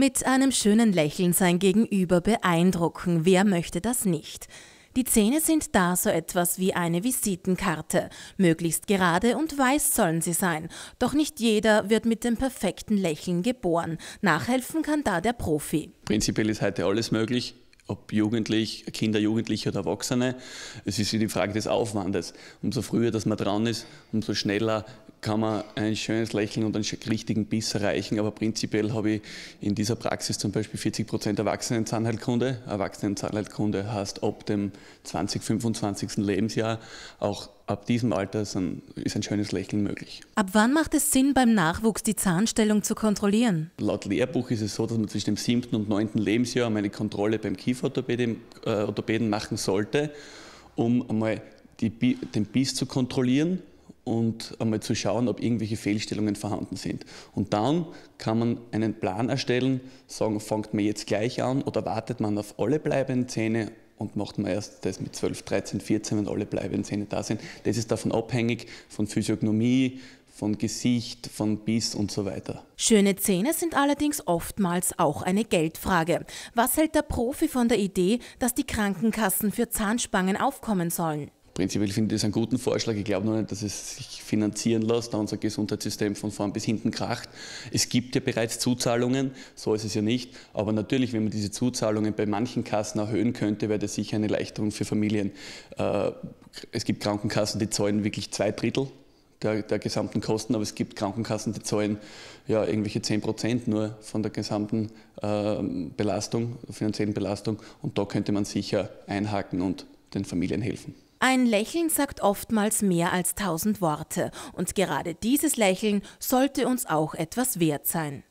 Mit einem schönen Lächeln sein Gegenüber beeindrucken, wer möchte das nicht? Die Zähne sind da so etwas wie eine Visitenkarte, möglichst gerade und weiß sollen sie sein, doch nicht jeder wird mit dem perfekten Lächeln geboren, nachhelfen kann da der Profi. Prinzipiell ist heute alles möglich, ob Jugendlich, Kinder, Jugendliche oder Erwachsene. Es ist die Frage des Aufwandes. Umso früher, dass man dran ist, umso schneller kann man ein schönes Lächeln und einen richtigen Biss erreichen. Aber prinzipiell habe ich in dieser Praxis zum Beispiel 40 Prozent Erwachsenenzahnheilkunde. Erwachsenenzahnheilkunde heißt ab dem 20, 25. Lebensjahr auch ab diesem Alter ist ein, ist ein, schönes Lächeln möglich. Ab wann macht es Sinn, beim Nachwuchs die Zahnstellung zu kontrollieren? Laut Lehrbuch ist es so, dass man zwischen dem siebten und neunten Lebensjahr eine Kontrolle beim Kieferorthopäden äh, machen sollte, um einmal die, den Biss zu kontrollieren und einmal zu schauen, ob irgendwelche Fehlstellungen vorhanden sind. Und dann kann man einen Plan erstellen, sagen, fängt man jetzt gleich an oder wartet man auf alle bleibenden Zähne und macht man erst das mit 12, 13, 14, wenn alle bleibenden Zähne da sind. Das ist davon abhängig von Physiognomie, von Gesicht, von Biss und so weiter. Schöne Zähne sind allerdings oftmals auch eine Geldfrage. Was hält der Profi von der Idee, dass die Krankenkassen für Zahnspangen aufkommen sollen? Prinzipiell finde ich das einen guten Vorschlag. Ich glaube nur nicht, dass es sich finanzieren lässt, da unser Gesundheitssystem von vorn bis hinten kracht. Es gibt ja bereits Zuzahlungen, so ist es ja nicht. Aber natürlich, wenn man diese Zuzahlungen bei manchen Kassen erhöhen könnte, wäre das sicher eine Erleichterung für Familien. Äh, es gibt Krankenkassen, die zahlen wirklich zwei Drittel der, der, gesamten Kosten, aber es gibt Krankenkassen, die zahlen ja irgendwelche 10 Prozent nur von der gesamten äh, Belastung, finanziellen Belastung und da könnte man sicher einhaken und den Familien helfen. Ein Lächeln sagt oftmals mehr als tausend Worte und gerade dieses Lächeln sollte uns auch etwas wert sein.